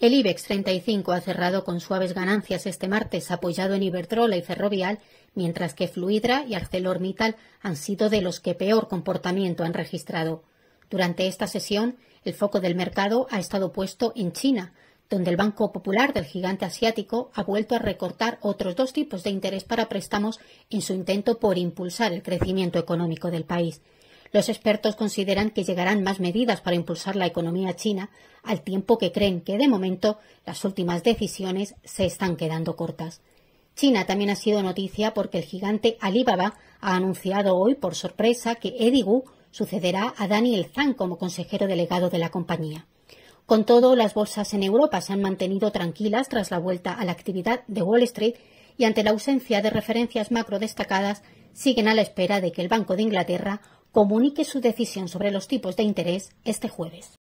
El IBEX 35 ha cerrado con suaves ganancias este martes, apoyado en Iberdrola y Ferrovial, mientras que Fluidra y ArcelorMittal han sido de los que peor comportamiento han registrado. Durante esta sesión, el foco del mercado ha estado puesto en China, donde el Banco Popular del gigante asiático ha vuelto a recortar otros dos tipos de interés para préstamos en su intento por impulsar el crecimiento económico del país. Los expertos consideran que llegarán más medidas para impulsar la economía china, al tiempo que creen que, de momento, las últimas decisiones se están quedando cortas. China también ha sido noticia porque el gigante Alibaba ha anunciado hoy, por sorpresa, que Eddie Wu sucederá a Daniel Zhang como consejero delegado de la compañía. Con todo, las bolsas en Europa se han mantenido tranquilas tras la vuelta a la actividad de Wall Street y ante la ausencia de referencias macro destacadas siguen a la espera de que el Banco de Inglaterra comunique su decisión sobre los tipos de interés este jueves.